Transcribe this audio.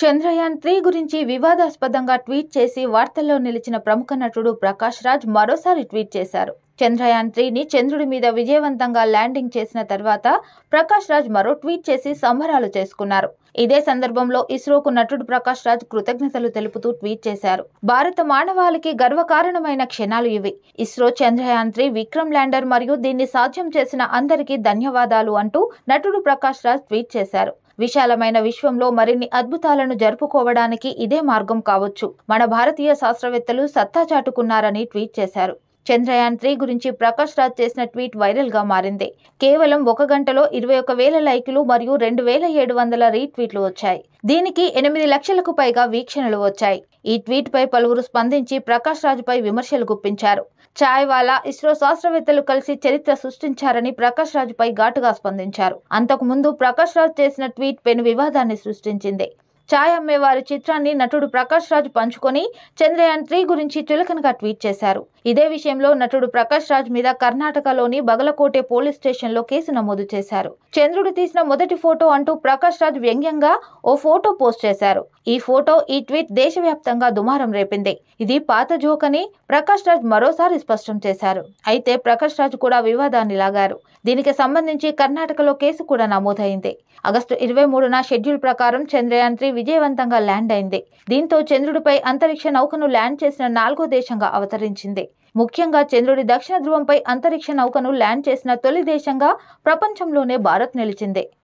Chandrayaan three గురించి వివాదాస్పదంగా tweet చేసి వార్తల్లో నిలిచిన ప్రముఖ నటుడు ప్రకాష్ రాజ్ మరోసారి ట్వీట్ చేశారు చంద్రయాన్ త్రీని చంద్రుడి మీద విజయవంతంగా ల్యాండింగ్ చేసిన తర్వాత ప్రకాష్ రాజ్ మరో ట్వీట్ చేసి సంబరాలు చేసుకున్నారు ఇదే సందర్భంలో ఇస్రోకు నటుడు ప్రకాష్ రాజ్ కృతజ్ఞతలు తెలుపుతూ ట్వీట్ చేశారు భారత మానవాళికి గర్వకారణమైన క్షణాలు ఇవి ఇస్రో చంద్రయాన్ త్రీ విక్రమ్ ల్యాండర్ మరియు దీన్ని సాధ్యం చేసిన అందరికీ ధన్యవాదాలు అంటూ నటుడు ప్రకాష్ రాజ్ ట్వీట్ చేశారు విశాలమైన విశ్వంలో మరిన్ని అద్భుతాలను జరుపుకోవడానికి ఇదే మార్గం కావచ్చు మన భారతీయ శాస్త్రవేత్తలు సత్తా చాటుకున్నారని ట్వీట్ చేశారు చంద్రయాన్ త్రీ గురించి ప్రకాష్ రాజ్ చేసిన ట్వీట్ వైరల్ గా మారింది కేవలం ఒక గంటలో ఇరవై ఒక వేల లైకులు మరియు రెండు వేల ఏడు వందల రీట్వీట్లు వచ్చాయి దీనికి ఎనిమిది లక్షలకు పైగా వీక్షణలు వచ్చాయి ఈ ట్వీట్పై పలువురు స్పందించి ప్రకాష్ పై విమర్శలు గుప్పించారు ఛాయ్వాలా ఇస్రో శాస్త్రవేత్తలు కలిసి చరిత్ర సృష్టించారని ప్రకాష్ పై ఘాటుగా స్పందించారు అంతకుముందు ప్రకాష్ రాజ్ చేసిన ట్వీట్ పెను వివాదాన్ని సృష్టించింది ఛాయ్ అమ్మేవారి చిత్రాన్ని నటుడు ప్రకాష్ రాజ్ పంచుకొని చంద్రయాన్ త్రీ గురించి చులకనగా ట్వీట్ చేశారు ఇదే విషయంలో నటుడు ప్రకాష్ రాజ్ మీద కర్ణాటకలోని బగలకోటే పోలీస్ స్టేషన్లో కేసు నమోదు చేశారు చంద్రుడు తీసిన మొదటి ఫోటో అంటూ ప్రకాష్ రాజ్ వ్యంగ్యంగా ఓ ఫోటో పోస్ట్ చేశారు ఈ ఫోటో ఈ ట్వీట్ దేశవ్యాప్తంగా దుమారం రేపింది ఇది పాత జోక్ అని ప్రకాష్ రాజ్ మరోసారి స్పష్టం చేశారు అయితే ప్రకాష్ రాజ్ కూడా వివాదాన్ని లాగారు దీనికి సంబంధించి కర్ణాటకలో కేసు కూడా నమోదైంది ఆగస్టు ఇరవై మూడున షెడ్యూల్ ప్రకారం చంద్రయాన్ త్రీ విజయవంతంగా ల్యాండ్ అయింది దీంతో చంద్రుడిపై అంతరిక్ష నౌకను ల్యాండ్ చేసిన నాలుగో దేశంగా అవతరించింది ముఖ్యంగా చంద్రుడి దక్షిణ ధ్రువంపై అంతరిక్ష నౌకను ల్యాండ్ చేసిన తొలి దేశంగా ప్రపంచంలోనే భారత్ నిలిచింది